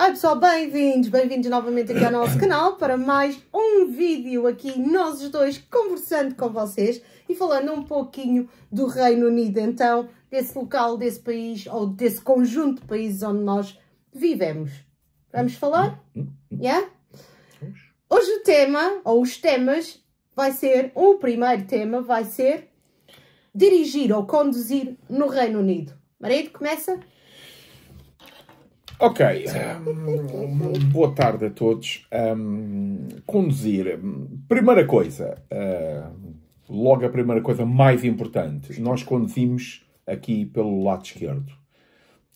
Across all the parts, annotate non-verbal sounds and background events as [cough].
Oi pessoal, bem-vindos, bem-vindos novamente aqui ao nosso [coughs] canal para mais um vídeo aqui, nós os dois conversando com vocês e falando um pouquinho do Reino Unido, então, desse local, desse país ou desse conjunto de países onde nós vivemos. Vamos falar? Yeah? Hoje o tema, ou os temas, vai ser, o primeiro tema vai ser dirigir ou conduzir no Reino Unido. Marido, começa? Ok. Um, eh, boa tarde a todos. Um, ehm, conduzir. Primeira coisa. Uh, logo a primeira coisa mais importante. Nós conduzimos aqui pelo lado esquerdo.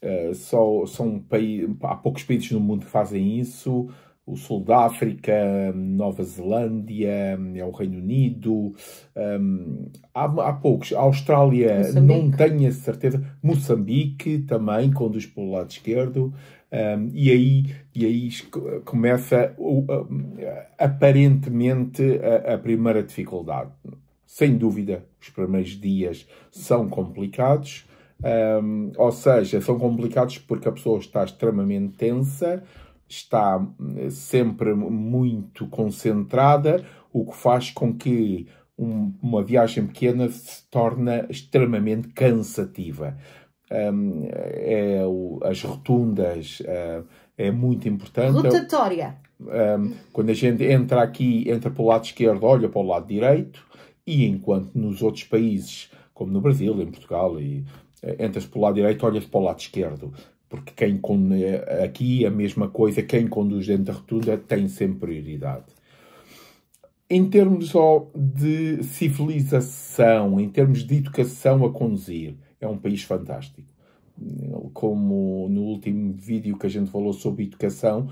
Uh, só, são um país, há poucos países no mundo que fazem isso o sul da África, Nova Zelândia, é o Reino Unido, um, há, há, poucos. A Austrália, Moçambique. não tenho a certeza. Moçambique também conduz pelo lado esquerdo. Um, e, aí, e aí começa o, aparentemente a, a primeira dificuldade. Sem dúvida, os primeiros dias são complicados. Um, ou seja, são complicados porque a pessoa está extremamente tensa, está eh, sempre muito concentrada, o que faz com que um, uma viagem pequena se torna extremamente cansativa. Um, é o, as rotundas uh, é muito importante. Rotatória. Um, quando a gente entra aqui, entra para o lado esquerdo, olha para o lado direito, e enquanto nos outros países, como no Brasil, em Portugal, e eh, entras para o lado direito, olhas para o lado esquerdo porque quem aqui a mesma coisa, quem conduz dentro da rotunda é, tem sempre prioridade. Em termos de civilização, em termos de educação a conduzir, é um país fantástico. Como no último vídeo que a gente falou sobre educação,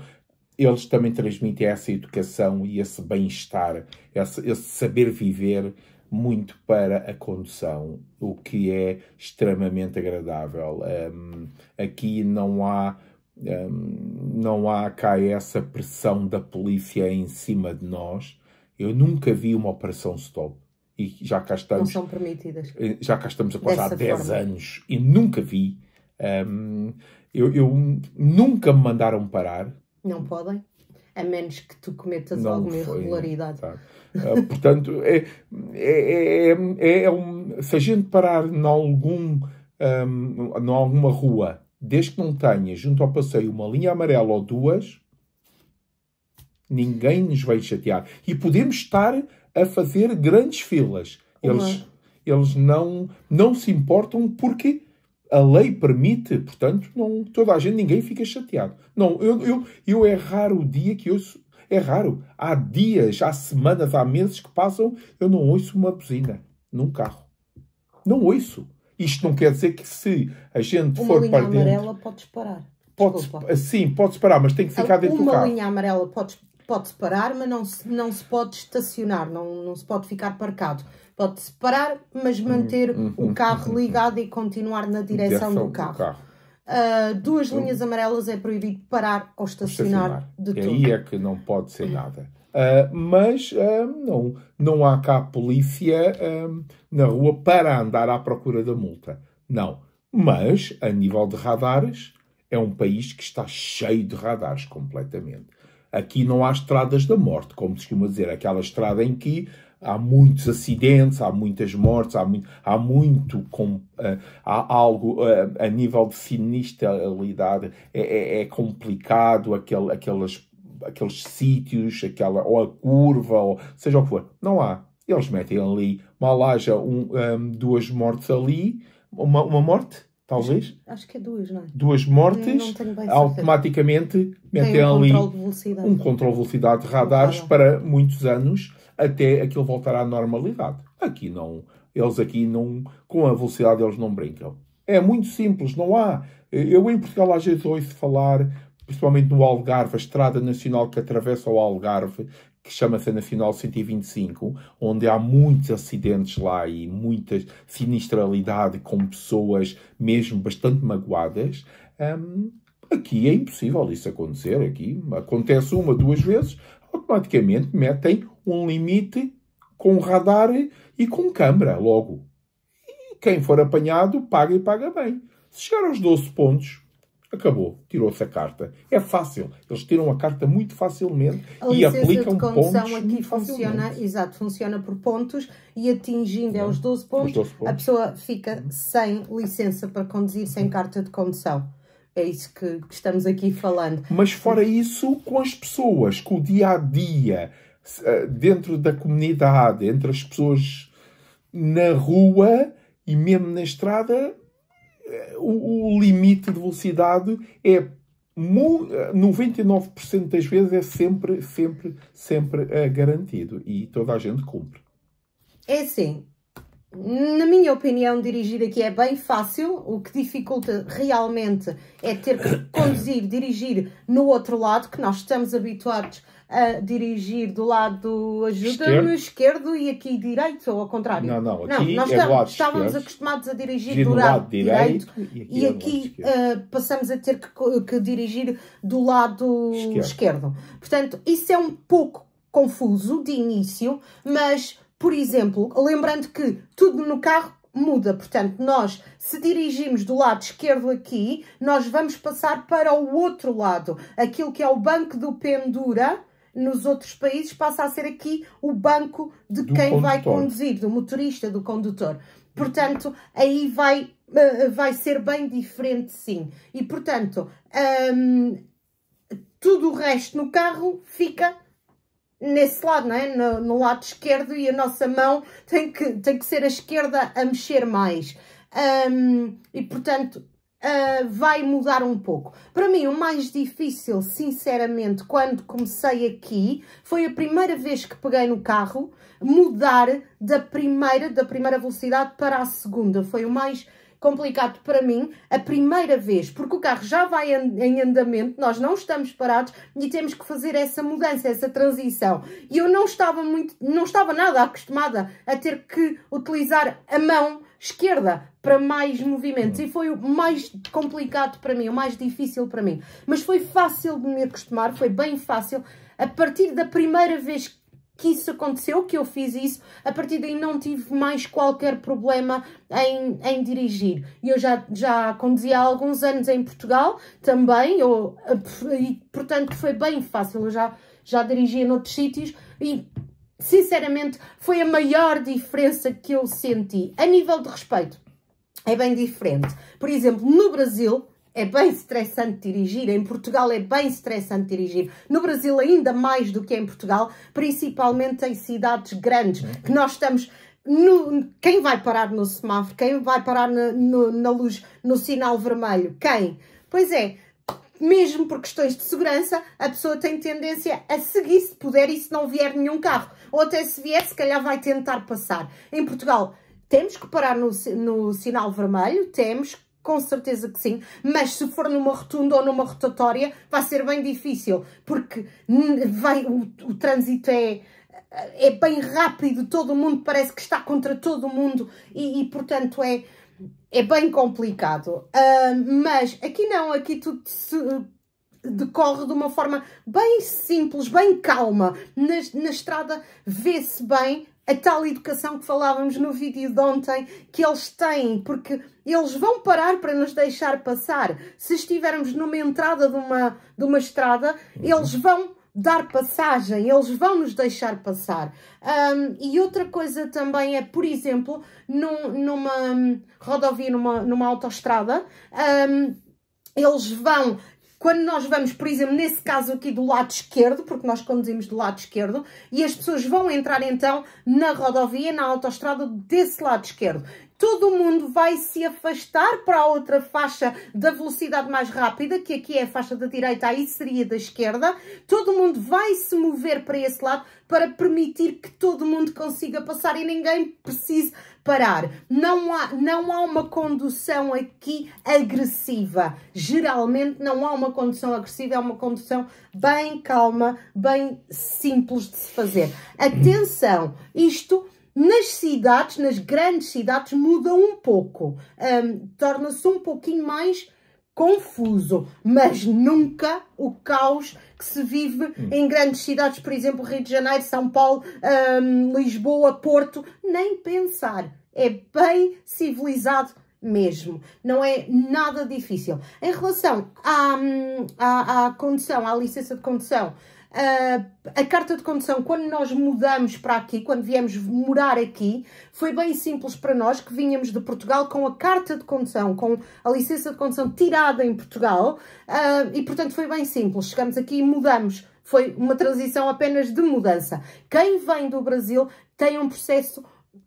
eles também transmitem essa educação e esse bem-estar, esse, esse saber viver muito para a condução, o que é extremamente agradável. Um, aqui não há um, não há cá essa pressão da polícia em cima de nós. Eu nunca vi uma operação stop e já cá estamos. Não são permitidas. Eh, já cá estamos a passar há 10 anos e nunca vi. Um, eu, eu nunca me mandaram parar não podem, a menos que tu cometas não alguma foi, irregularidade. Tá. Uh, portanto, é, é, é, é um, se a gente parar em algum, um, alguma rua, desde que não tenha junto ao passeio uma linha amarela ou duas, ninguém nos vai chatear. E podemos estar a fazer grandes filas. Eles, eles não, não se importam porque a lei permite, portanto, não, toda a gente, ninguém fica chateado. Não, eu, eu, eu é raro o dia que ouço. É raro. Há dias, há semanas, há meses que passam, eu não ouço uma buzina num carro. Não ouço. Isto não quer dizer que se a gente uma for linha para dentro... amarela pode parar. Pode, sim, pode parar, mas tem que ficar dentro uma do carro. Uma linha amarela pode Pode-se parar, mas não se, não se pode estacionar, não, não se pode ficar parcado. Pode-se parar, mas uhum. manter o uhum. Uhum. carro ligado e continuar na direção, do carro. Do carro. Uh, duas linhas amarelas é proibido parar ou estacionar, estacionar. de tudo. Aí é que não pode ser nada. Uh, mas uh, não, não há cá polícia na rua para andar à procura da multa. Não. Mas, a nível de radares, é um país que está cheio de radares completamente. Aqui não há estradas da morte, como se costuma dizer, aquela estrada em que há muitos acidentes, há muitas mortes, há muito, há muito com, uh, há algo uh, a nível de sinistralidade é, é, é complicado aquele, aquelas, aqueles sítios, aquela ou a curva, ou seja o que for, não há. Eles metem ali, mal haja um, um, eh, duas mortes ali, uma, uma morte talvez. Acho que é duas, não é? Duas mortes, automaticamente metem ali um controle de velocidade de radares para muitos anos até aquilo voltar à normalidade. Aqui não, eles aqui não, com a velocidade eles não brincam. É muito simples, não há. Eu em Portugal às vezes ouço falar, principalmente no Algarve, a estrada nacional que atravessa o Algarve, que chama-se a Nacional 125, onde há muitos acidentes lá e muita sinistralidade com pessoas mesmo bastante magoadas. Um, aqui é impossível isso acontecer. Aqui acontece uma, duas vezes, automaticamente metem um limite com radar e com câmara logo. E quem for apanhado paga e paga bem. Se chegar aos 12 pontos, Acabou, tirou-se a carta. É fácil, eles tiram a carta muito facilmente a e aplicam de pontos. A aqui funciona, exato, funciona por pontos e atingindo é. aos 12 pontos, 12 pontos, a pessoa fica uhum. sem licença para conduzir, sem carta de condução. É isso que, que estamos aqui falando. Mas fora isso, com as pessoas, com o dia a dia, eh, dentro da comunidade, entre as pessoas na rua e mesmo na estrada, o, o limite de velocidade é 99% das vezes é sempre, sempre, sempre é, garantido e toda a gente cumpre. É assim, na minha opinião, dirigir aqui é bem fácil. O que dificulta realmente é ter que [coughs] conduzir, dirigir no outro lado, que nós estamos habituados a dirigir do lado ajuda-me esquerdo e aqui direito, ou ao contrário. Não, não, aqui não, nós é lado estávamos esquerdo, acostumados a dirigir do, lado, lado direito, direito, e aqui, e é aqui uh, passamos a ter que, que, dirigir do lado esquerdo. esquerdo. Portanto, isso é um pouco confuso de início, mas, por exemplo, lembrando que tudo no carro muda. Portanto, nós, se dirigimos do lado esquerdo aqui, nós vamos passar para o outro lado. Aquilo que é o banco do pendura, nos outros países passa a ser aqui o banco de do quem condutor. vai conduzir, do motorista, do condutor. Portanto, aí vai, eh, vai ser bem diferente, sim. E, portanto, hum, tudo o resto no carro fica nesse lado, não é? No, no, lado esquerdo e a nossa mão tem que, tem que ser a esquerda a mexer mais. Hum, e, portanto, Uh, vai mudar um pouco. Para mim, o mais difícil, sinceramente, quando comecei aqui, foi a primeira vez que peguei no carro, mudar da primeira, da primeira velocidade para a segunda. Foi o mais complicado para mim a primeira vez, porque o carro já vai em andamento, nós não estamos parados e temos que fazer essa mudança, essa transição. E eu não estava muito, não estava nada acostumada a ter que utilizar a mão esquerda para mais movimentos hum. e foi o mais complicado para mim, o mais difícil para mim. Mas foi fácil de me acostumar, foi bem fácil. A partir da primeira vez que isso aconteceu, que eu fiz isso, a partir daí não tive mais qualquer problema em, em dirigir. E eu já, já conduzia há alguns anos em Portugal também, eu, e portanto foi bem fácil, eu já, já dirigia noutros sítios e sinceramente, foi a maior diferença que eu senti. A nível de respeito, é bem diferente. Por exemplo, no Brasil, é bem estressante dirigir, em Portugal é bem estressante dirigir, no Brasil ainda mais do que em Portugal, principalmente em cidades grandes, uhum. que nós estamos... No, quem vai parar no semáforo? Quem vai parar na, no, na luz, no sinal vermelho? Quem? Pois é, mesmo por questões de segurança, a pessoa tem tendência a seguir se puder e se não vier nenhum carro. Ou até se vier, se calhar vai tentar passar. Em Portugal, temos que parar no, no sinal vermelho, temos com certeza que sim, mas se for numa rotunda ou numa rotatória vai ser bem difícil, porque vai, o, o trânsito é, é bem rápido, todo mundo parece que está contra todo mundo e, e portanto, é é bem complicado. Uh, mas aqui não, aqui tudo se decorre de uma forma bem simples, bem calma. Na, na estrada vê-se bem a tal educação que falávamos no vídeo de ontem, que eles têm, porque eles vão parar para nos deixar passar. Se estivermos numa entrada de uma, de uma estrada, uhum. eles vão dar passagem, eles vão nos deixar passar. Um, e outra coisa também é, por exemplo, num, numa hum, rodovia, numa, numa autoestrada, um, eles vão quando nós vamos, por exemplo, nesse caso aqui do lado esquerdo, porque nós conduzimos do lado esquerdo, e as pessoas vão entrar então na rodovia, na autoestrada desse lado esquerdo. Todo mundo vai se afastar para a outra faixa da velocidade mais rápida, que aqui é a faixa da direita, aí seria da esquerda. Todo mundo vai se mover para esse lado para permitir que todo mundo consiga passar e ninguém precise parar. Não há, não há uma condução aqui agressiva. Geralmente não há uma condução agressiva, é uma condução bem calma, bem simples de se fazer. Atenção, isto nas cidades, nas grandes cidades, muda um pouco. Um, Torna-se um pouquinho mais confuso, mas nunca o caos que se vive hum. em grandes cidades, por exemplo, Rio de Janeiro, São Paulo, hum, Lisboa, Porto, nem pensar. É bem civilizado mesmo. Não é nada difícil. Em relação à, hum, à, à condução, à licença de condução, ah, a carta de condução, quando nós mudamos para aqui, quando viemos morar aqui, foi bem simples para nós que vínhamos de Portugal com a carta de condução, com a licença de condução tirada em Portugal ah, e, portanto, foi bem simples. Chegamos aqui e mudamos. Foi uma transição apenas de mudança. Quem vem do Brasil tem um processo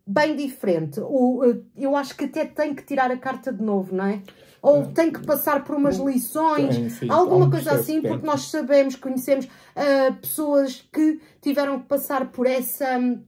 bem diferente. Ah, eu acho que até tem que tirar a carta de novo, não é? ou é. tem que passar por umas lições, sim, sim, alguma coisa assim, é porque nós sabemos, conhecemos uh, pessoas que tiveram que passar por essa hum,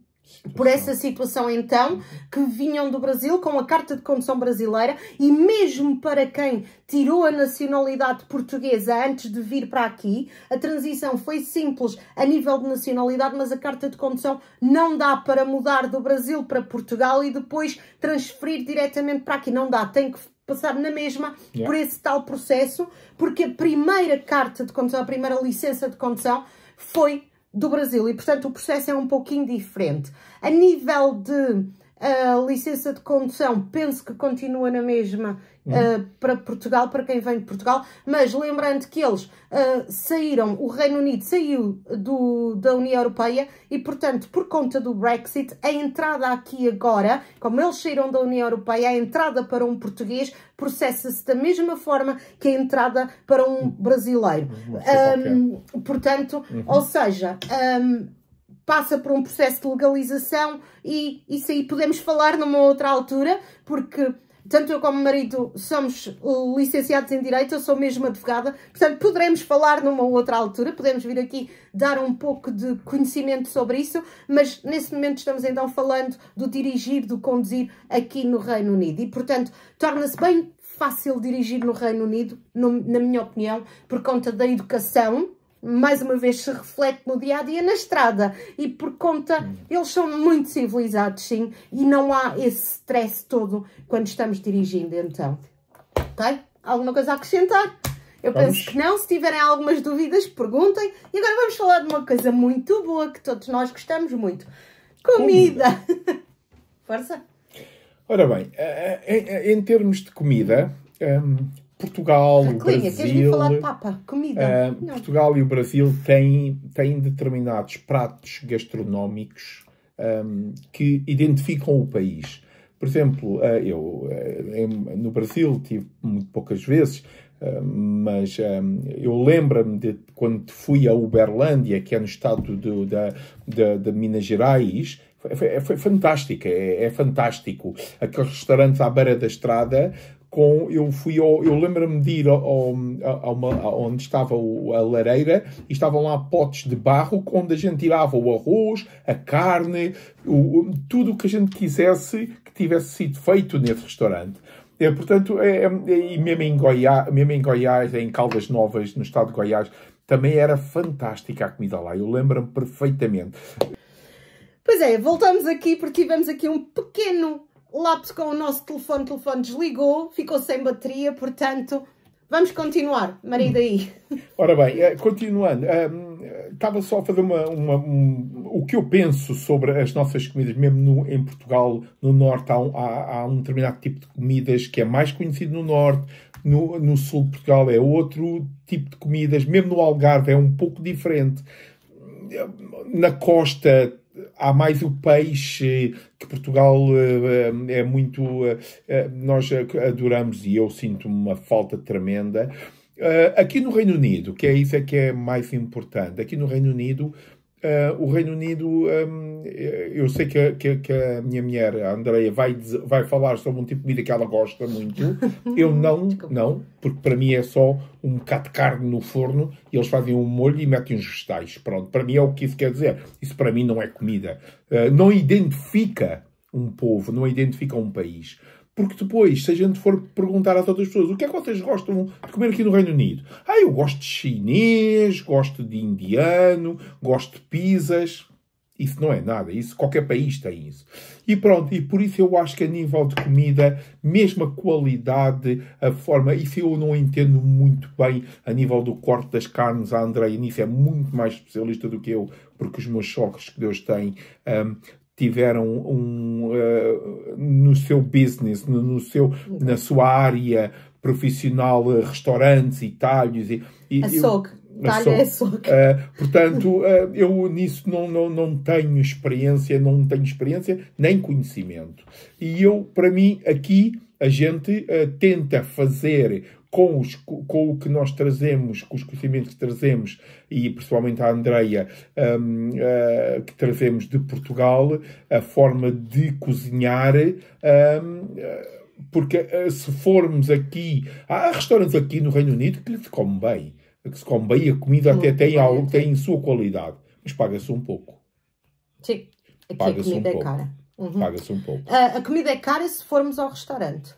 por essa situação então, que vinham do Brasil com a carta de condução brasileira e mesmo para quem tirou a nacionalidade portuguesa antes de vir para aqui, a transição foi simples a nível de nacionalidade, mas a carta de condução não dá para mudar do Brasil para Portugal e depois transferir diretamente para aqui, não dá, tem que passar na mesma yeah. por esse tal processo, porque a primeira carta de condução, a primeira licença de condução foi do Brasil e, portanto, o processo é um pouquinho diferente. A nível de uh, licença de condução, penso que continua na mesma uh, para Portugal, para quem vem de Portugal, mas lembrando que eles uh, saíram, o Reino Unido saiu do, da União Europeia e, portanto, por conta do Brexit, a entrada aqui agora, como eles saíram da União Europeia, a entrada para um português processa-se da mesma forma que a entrada para um brasileiro. Um, portanto, uhum. ou seja, um, passa por um processo de legalização e isso aí podemos falar numa outra altura, porque tanto eu como o marido somos licenciados em Direito, eu sou mesmo advogada, portanto poderemos falar numa outra altura, podemos vir aqui dar um pouco de conhecimento sobre isso, mas nesse momento estamos então falando do dirigir, do conduzir aqui no Reino Unido e, portanto, torna-se bem fácil dirigir no Reino Unido, no, na minha opinião, por conta da educação mais uma vez, se reflete no dia a dia na estrada. E por conta, eles são muito civilizados, sim, e não há esse stress todo quando estamos dirigindo, então. Ok? Alguma coisa a acrescentar? Eu vamos. penso que não. Se tiverem algumas dúvidas, perguntem. E agora vamos falar de uma coisa muito boa que todos nós gostamos muito: comida. comida. [laughs] Força! Ora bem, eh, eh, eh, em termos de comida, hum, Portugal, ah, o Brasil. falar papa, comida. Uh, Portugal e o Brasil têm, têm determinados pratos gastronómicos um, que identificam o país. Por exemplo, uh, eu uh, no Brasil tive muito poucas vezes, mas um, eu lembro-me de quando fui a Uberlândia, que é no estado de, de, de, de Minas Gerais, foi, foi, foi fantástica, é, é, fantástico. Aqueles restaurantes à beira da estrada, com eu fui ao, eu lembro-me de ir ao, uma, onde estava a lareira e estavam lá potes de barro onde a gente tirava o arroz, a carne, o, tudo o que a gente quisesse que tivesse sido feito nesse restaurante. É, portanto, é, é, é e mesmo em, Goiás, mesmo em Goiás, em Caldas Novas, no estado de Goiás, também era fantástica a comida lá. Eu lembro-me perfeitamente. Pois é, voltamos aqui porque tivemos aqui um pequeno lápis com o nosso telefone, o telefone desligou, ficou sem bateria, portanto, vamos continuar, marido aí. [laughs] Ora bem, eh, continuando, um, ehm, estava só a fazer uma, uma um, o que eu penso sobre as nossas comidas, mesmo no, em Portugal, no Norte, há um, há, há um determinado tipo de comidas que é mais conhecido no Norte, no, no, sul de Portugal é outro tipo de comidas, mesmo no Algarve é um pouco diferente. Na costa há mais o peixe que Portugal eh, eh, é muito. Eh, nós adoramos e eu sinto uma falta tremenda. Aqui no Reino Unido, que é isso é que é mais importante, aqui no Reino Unido Uh, o Reino Unido, um, ehm, eh, eu sei que, que, que, a minha mulher, a Andreia, vai, vai falar sobre um tipo de comida que ela gosta muito. [laughs] Eu não, não, porque para mim é só um bocado de carne no forno e eles fazem um molho e metem uns vegetais. Pronto, para mim é o que isso quer dizer. Isso para mim não é comida. Uh, não identifica um povo, não identifica um país. Porque depois, se a gente for perguntar às outras pessoas o que é que vocês gostam de comer aqui no Reino Unido, ah, eu gosto de chinês, gosto de indiano, gosto de pizzas. Isso não é nada, isso qualquer país tem isso. E pronto, e por isso eu acho que a nível de comida, mesmo a qualidade, a forma, isso eu não entendo muito bem a nível do corte das carnes, a Andrei nisso é muito mais especialista do que eu, porque os meus choques que Deus tem um, tiveram um, uh, no seu business, no, no seu, na sua área profissional, uh, restaurantes e talhos. E, e, açougue. Talha é açougue. Uh, portanto, eu nisso não, não, não tenho experiência, não tenho experiência nem conhecimento. E eu, para mim, aqui a gente uh, tenta fazer com, os, com, o que nós trazemos, com os conhecimentos que trazemos, e principalmente a Andreia, um, uh, eh, que trazemos de Portugal, a forma de cozinhar. Um, uh, eh, porque se formos aqui, há restaurantes aqui no Reino Unido que se come bem, que se come bem e a comida Muito até tem algo, tem sua qualidade, mas paga-se um pouco. Sim, aqui paga-se a comida um é pouco. é cara. Uhum. Paga-se um pouco. A, ah, a comida é cara se formos ao restaurante.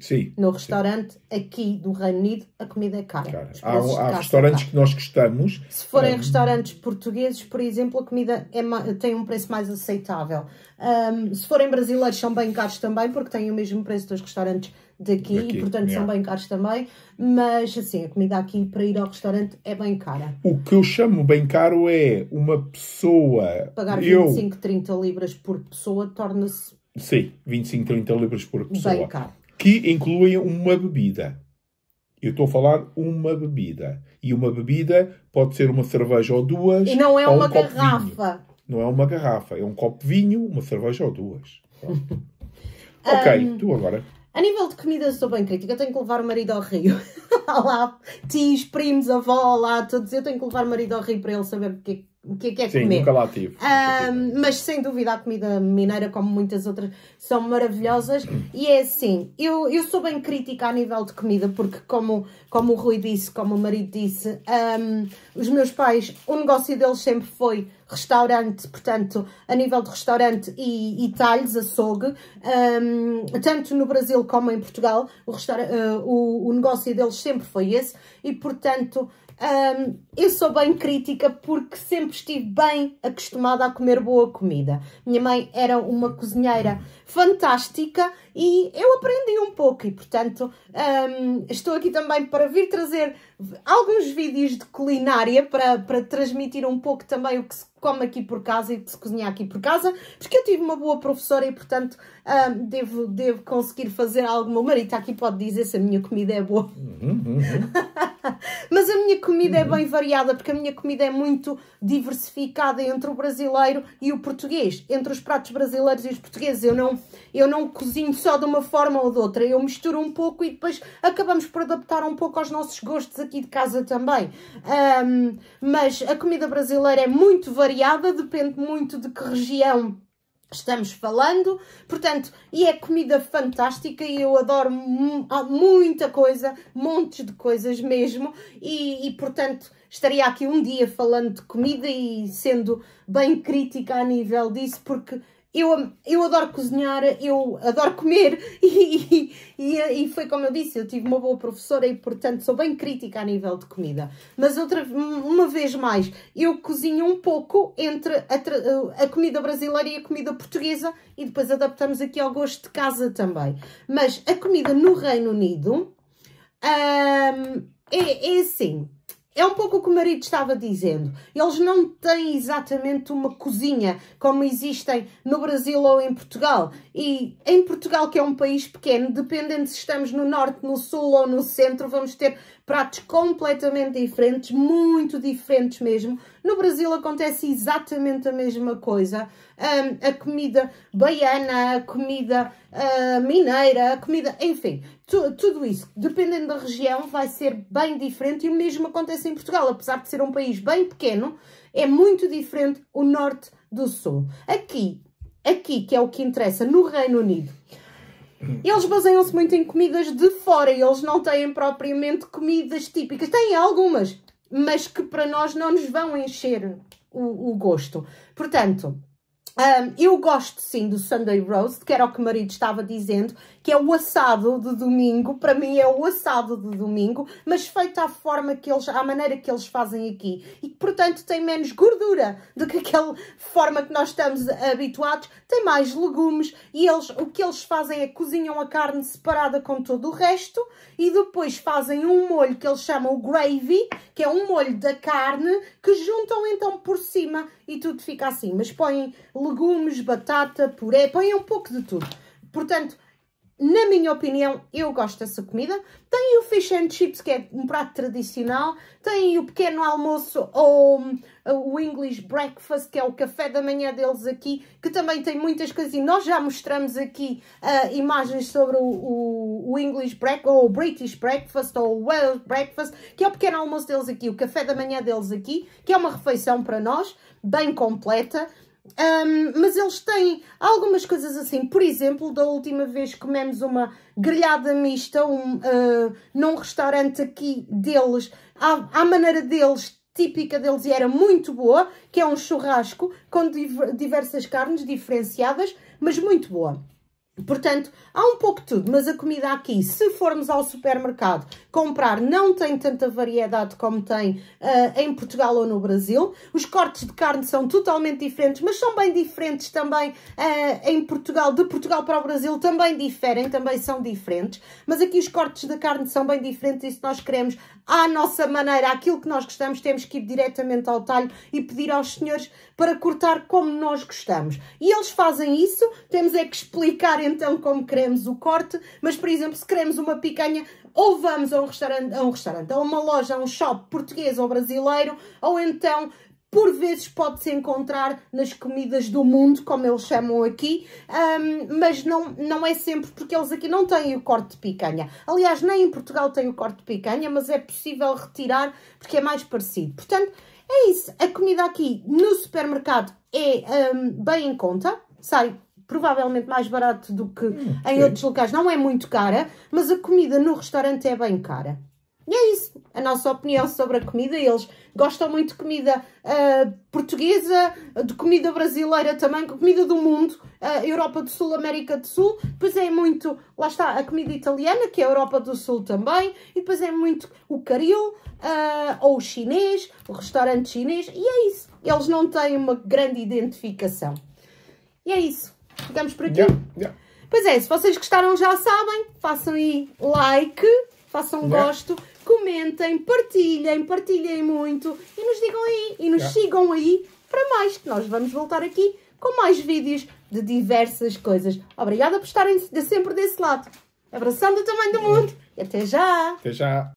Sim. No restaurante sim. aqui do Reino Unido, a comida é cara. cara. Há, há restaurantes que nós gostamos. Se forem um... Ah, restaurantes portugueses, por exemplo, a comida é, tem um preço mais aceitável. Um, ah, se forem brasileiros, são bem caros também, porque têm o mesmo preço dos restaurantes daqui, daqui e portanto yeah. são bem caros também, mas assim, a comida aqui para ir ao restaurante é bem cara. O que eu chamo bem caro é uma pessoa... Pagar 25, eu... 30 libras por pessoa torna-se... Sim, 25, 30 libras por pessoa. Bem caro. Que incluem uma bebida. Eu estou a falar uma bebida. E uma bebida pode ser uma cerveja ou duas. E não é uma um garrafa. Não é uma garrafa, é um copo de vinho, uma cerveja ou duas. [laughs] ok, um, tu agora. A nível de comida, sou bem crítica. Eu tenho que levar o marido ao rio. [laughs] lá, tios, primos, avó, lá, todos. Eu tenho que levar o marido ao rio para ele saber o que é o que é que é Sim, comer. Nunca lá tive. Ah, mas sem dúvida a comida mineira, como muitas outras, são maravilhosas. E é assim, eu, eu sou bem crítica a nível de comida, porque como, como o Rui disse, como o marido disse, um, os meus pais, o negócio deles sempre foi restaurante, portanto, a nível de restaurante e, e talhos, açougue, um, tanto no Brasil como em Portugal, o, uh, o, o negócio deles sempre foi esse, e portanto um, eu sou bem crítica porque sempre estive bem acostumada a comer boa comida. Minha mãe era uma cozinheira fantástica e eu aprendi um pouco e, portanto, um, estou aqui também para vir trazer alguns vídeos de culinária para, para transmitir um pouco também o que se come aqui por casa e o que se cozinha aqui por casa, porque eu tive uma boa professora e, portanto, devo, devo conseguir fazer algo. meu marido está aqui pode dizer se a minha comida é boa. Uhum, [laughs] uhum. Mas a minha comida é uhum. é bem variada, porque a minha comida é muito diversificada entre o brasileiro e o português. Entre os pratos brasileiros e os portugueses, eu não, eu não cozinho só de uma forma ou de outra, eu misturo um pouco e depois acabamos por adaptar um pouco aos nossos gostos aqui de casa também. Um, mas a comida brasileira é muito variada, depende muito de que região estamos falando, portanto, e é comida fantástica e eu adoro ah, muita coisa, montes de coisas mesmo, e, e, portanto estaria aqui um dia falando de comida e sendo bem crítica a nível disso, porque eu, eu adoro cozinhar, eu adoro comer [laughs] e, e, e, foi como eu disse, eu tive uma boa professora e portanto sou bem crítica a nível de comida. Mas outra uma vez mais, eu cozinho um pouco entre a, a comida brasileira e a comida portuguesa e depois adaptamos aqui ao gosto de casa também. Mas a comida no Reino Unido hum, é, é assim, é um pouco o que o marido estava dizendo. Eles não têm exatamente uma cozinha como existem no Brasil ou em Portugal. E em Portugal, que é um país pequeno, dependendo se estamos no norte, no sul ou no centro, vamos ter pratos completamente diferentes, muito diferentes mesmo. No Brasil acontece exatamente a mesma coisa. Um, a comida baiana, a comida uh, mineira, a comida, enfim, tudo isso, dependendo da região, vai ser bem diferente e o mesmo acontece em Portugal. Apesar de ser um país bem pequeno, é muito diferente o norte do sul. Aqui, aqui que é o que interessa no Reino Unido, eles baseiam-se muito em comidas de fora e eles não têm propriamente comidas típicas. Têm algumas, mas que para nós não nos vão encher o, o gosto. Portanto, um, eu gosto sim do Sunday Roast, que era o que o marido estava dizendo, que é o assado de domingo, para mim é o assado de domingo, mas feito à forma que eles, à maneira que eles fazem aqui. E portanto tem menos gordura do que aquela forma que nós estamos habituados, tem mais legumes e eles, o que eles fazem é cozinham a carne separada com todo o resto e depois fazem um molho que eles chamam o gravy, que é um molho da carne, que juntam então por cima e tudo fica assim, mas põem legumes, batata, puré, põe um pouco de tudo. Portanto, na minha opinião, eu gosto dessa comida. Tem o fish and chips, que é um prato tradicional. Tem o pequeno almoço ou hum, o English breakfast, que é o café da manhã deles aqui, que também tem muitas coisas. E nós já mostramos aqui uh, imagens sobre o, o, o English breakfast, ou o British breakfast, ou o Welsh breakfast, que é o pequeno almoço deles aqui, o café da manhã deles aqui, que é uma refeição para nós, bem completa. Um, mas eles têm algumas coisas assim, por exemplo, da última vez comemos uma grelhada mista um, uh, num restaurante aqui deles, à, à maneira deles, típica deles e era muito boa, que é um churrasco com diversas carnes diferenciadas, mas muito boa. Portanto, há um pouco de tudo, mas a comida aqui, se formos ao supermercado comprar, não tem tanta variedade como tem uh, em Portugal ou no Brasil. Os cortes de carne são totalmente diferentes, mas são bem diferentes também uh, em Portugal. De Portugal para o Brasil também diferem, também são diferentes. Mas aqui os cortes de carne são bem diferentes e se nós queremos à nossa maneira, aquilo que nós gostamos, temos que ir diretamente ao talho e pedir aos senhores para cortar como nós gostamos. E eles fazem isso, temos é que explicar então como queremos o corte, mas por exemplo, se queremos uma picanha, ou vamos a um restaurante, a um restaurante, a uma loja, a um shop português ou brasileiro, ou então por vezes pode-se encontrar nas comidas do mundo, como eles chamam aqui, um, mas não, não é sempre porque eles aqui não têm o corte de picanha. Aliás, nem em Portugal tem o corte de picanha, mas é possível retirar porque é mais parecido. Portanto, é isso. A comida aqui no supermercado é um, bem em conta, sai provavelmente mais barato do que hum, em sim. outros locais. Não é muito cara, mas a comida no restaurante é bem cara. E é isso, a nossa opinião sobre a comida. Eles gostam muito de comida uh, portuguesa, de comida brasileira também, comida do mundo, uh, Europa do Sul, América do Sul. Depois é muito, lá está, a comida italiana, que é a Europa do Sul também. E depois é muito o caril, uh, ou o chinês, o restaurante chinês. E é isso, eles não têm uma grande identificação. E é isso, ficamos por aqui. Yeah, yeah. Pois é, se vocês gostaram já sabem, façam aí like façam yeah. É? gosto, comentem, partilhem, partilhem muito e nos digam aí e nos yeah. É. sigam aí para mais, que nós vamos voltar aqui com mais vídeos de diversas coisas. Obrigada por estarem sempre desse lado. Abração do tamanho do é. mundo e até já! Até já!